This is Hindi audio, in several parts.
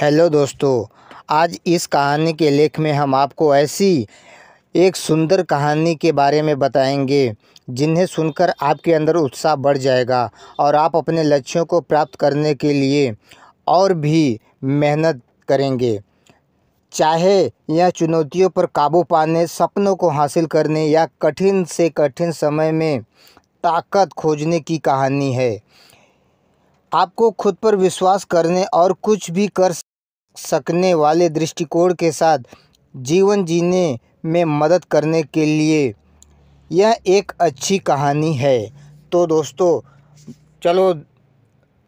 हेलो दोस्तों आज इस कहानी के लेख में हम आपको ऐसी एक सुंदर कहानी के बारे में बताएंगे जिन्हें सुनकर आपके अंदर उत्साह बढ़ जाएगा और आप अपने लक्ष्यों को प्राप्त करने के लिए और भी मेहनत करेंगे चाहे यह चुनौतियों पर काबू पाने सपनों को हासिल करने या कठिन से कठिन समय में ताकत खोजने की कहानी है आपको खुद पर विश्वास करने और कुछ भी कर सकने वाले दृष्टिकोण के साथ जीवन जीने में मदद करने के लिए यह एक अच्छी कहानी है तो दोस्तों चलो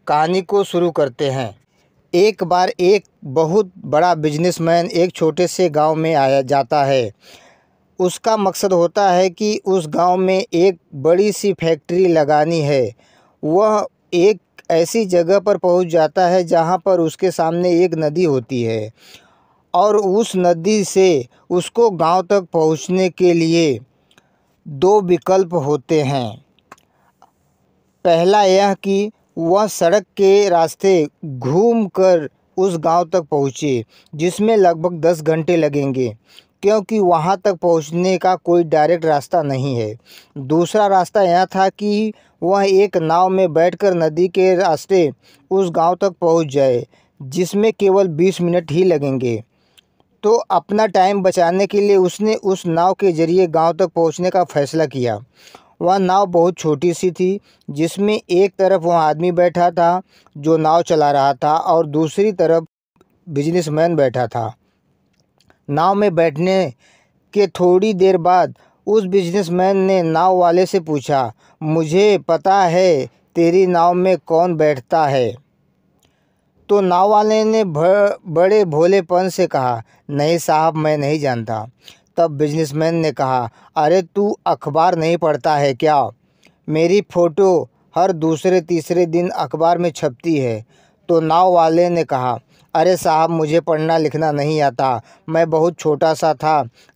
कहानी को शुरू करते हैं एक बार एक बहुत बड़ा बिजनेसमैन एक छोटे से गांव में आया जाता है उसका मकसद होता है कि उस गांव में एक बड़ी सी फैक्ट्री लगानी है वह एक ऐसी जगह पर पहुंच जाता है जहां पर उसके सामने एक नदी होती है और उस नदी से उसको गांव तक पहुंचने के लिए दो विकल्प होते हैं पहला यह कि वह सड़क के रास्ते घूम कर उस गांव तक पहुँचे जिसमें लगभग दस घंटे लगेंगे क्योंकि वहाँ तक पहुँचने का कोई डायरेक्ट रास्ता नहीं है दूसरा रास्ता यह था कि वह एक नाव में बैठकर नदी के रास्ते उस गांव तक पहुँच जाए जिसमें केवल बीस मिनट ही लगेंगे तो अपना टाइम बचाने के लिए उसने उस नाव के ज़रिए गांव तक पहुंचने का फ़ैसला किया वह नाव बहुत छोटी सी थी जिसमें एक तरफ वह आदमी बैठा था जो नाव चला रहा था और दूसरी तरफ बिजनेसमैन बैठा था नाव में बैठने के थोड़ी देर बाद उस बिजनेसमैन ने नाव वाले से पूछा मुझे पता है तेरी नाव में कौन बैठता है तो नाव वाले ने बड़े भोलेपन से कहा नहीं साहब मैं नहीं जानता तब बिजनेसमैन ने कहा अरे तू अखबार नहीं पढ़ता है क्या मेरी फ़ोटो हर दूसरे तीसरे दिन अखबार में छपती है तो नाव वाले ने कहा अरे साहब मुझे पढ़ना लिखना नहीं आता मैं बहुत छोटा सा था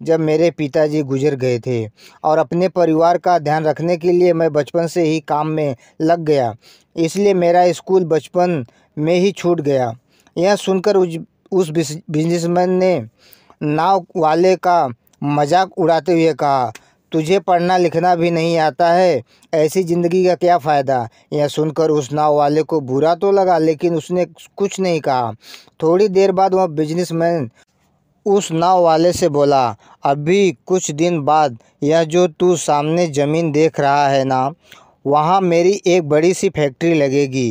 जब मेरे पिताजी गुजर गए थे और अपने परिवार का ध्यान रखने के लिए मैं बचपन से ही काम में लग गया इसलिए मेरा स्कूल बचपन में ही छूट गया यह सुनकर उस उस बिजनेसमैन ने नाव वाले का मजाक उड़ाते हुए कहा तुझे पढ़ना लिखना भी नहीं आता है ऐसी ज़िंदगी का क्या फ़ायदा यह सुनकर उस नाव वाले को बुरा तो लगा लेकिन उसने कुछ नहीं कहा थोड़ी देर बाद वह बिजनेसमैन उस नाव वाले से बोला अभी कुछ दिन बाद यह जो तू सामने ज़मीन देख रहा है ना वहाँ मेरी एक बड़ी सी फैक्ट्री लगेगी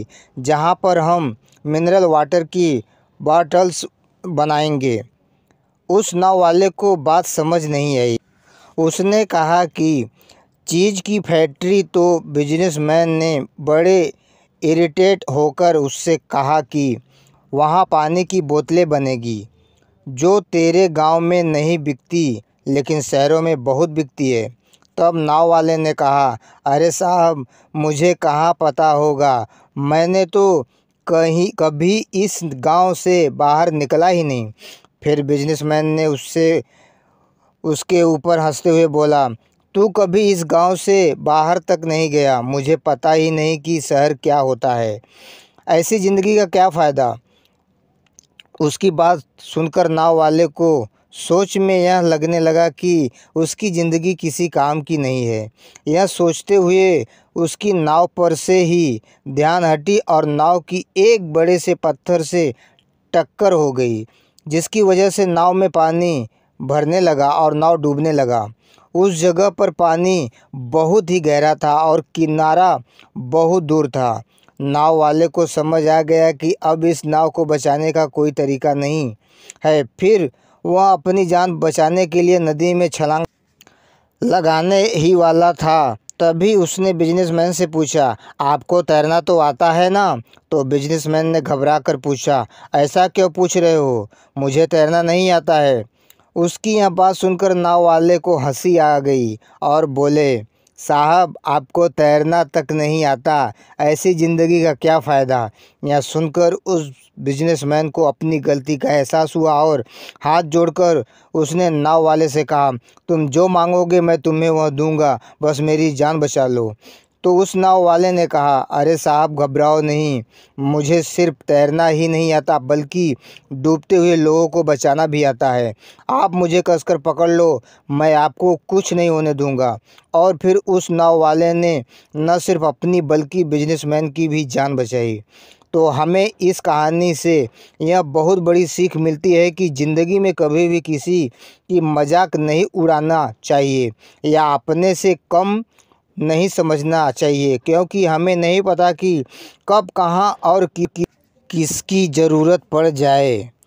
जहाँ पर हम मिनरल वाटर की बॉटल्स बनाएंगे उस नाव वाले को बात समझ नहीं आई उसने कहा कि चीज़ की फैक्ट्री तो बिजनेसमैन ने बड़े इरिटेट होकर उससे कहा कि वहाँ पानी की बोतलें बनेगी जो तेरे गांव में नहीं बिकती लेकिन शहरों में बहुत बिकती है तब नाव वाले ने कहा अरे साहब मुझे कहाँ पता होगा मैंने तो कहीं कभी इस गांव से बाहर निकला ही नहीं फिर बिजनेसमैन ने उससे उसके ऊपर हंसते हुए बोला तू कभी इस गांव से बाहर तक नहीं गया मुझे पता ही नहीं कि शहर क्या होता है ऐसी ज़िंदगी का क्या फ़ायदा उसकी बात सुनकर नाव वाले को सोच में यह लगने लगा कि उसकी ज़िंदगी किसी काम की नहीं है यह सोचते हुए उसकी नाव पर से ही ध्यान हटी और नाव की एक बड़े से पत्थर से टक्कर हो गई जिसकी वजह से नाव में पानी भरने लगा और नाव डूबने लगा उस जगह पर पानी बहुत ही गहरा था और किनारा बहुत दूर था नाव वाले को समझ आ गया कि अब इस नाव को बचाने का कोई तरीका नहीं है फिर वह अपनी जान बचाने के लिए नदी में छलांग लगाने ही वाला था तभी उसने बिजनेसमैन से पूछा आपको तैरना तो आता है ना तो बिजनेसमैन ने घबरा कर पूछा ऐसा क्यों पूछ रहे हो मुझे तैरना नहीं आता है उसकी यह बात सुनकर नाव वाले को हंसी आ गई और बोले साहब आपको तैरना तक नहीं आता ऐसी ज़िंदगी का क्या फ़ायदा यह सुनकर उस बिजनेसमैन को अपनी गलती का एहसास हुआ और हाथ जोड़कर उसने नाव वाले से कहा तुम जो मांगोगे मैं तुम्हें वह दूंगा बस मेरी जान बचा लो तो उस नाव वाले ने कहा अरे साहब घबराओ नहीं मुझे सिर्फ तैरना ही नहीं आता बल्कि डूबते हुए लोगों को बचाना भी आता है आप मुझे कसकर पकड़ लो मैं आपको कुछ नहीं होने दूंगा और फिर उस नाव वाले ने न सिर्फ अपनी बल्कि बिजनेसमैन की भी जान बचाई तो हमें इस कहानी से यह बहुत बड़ी सीख मिलती है कि ज़िंदगी में कभी भी किसी की मजाक नहीं उड़ाना चाहिए या अपने से कम नहीं समझना चाहिए क्योंकि हमें नहीं पता कि कब कहाँ और कि, कि, किसकी ज़रूरत पड़ जाए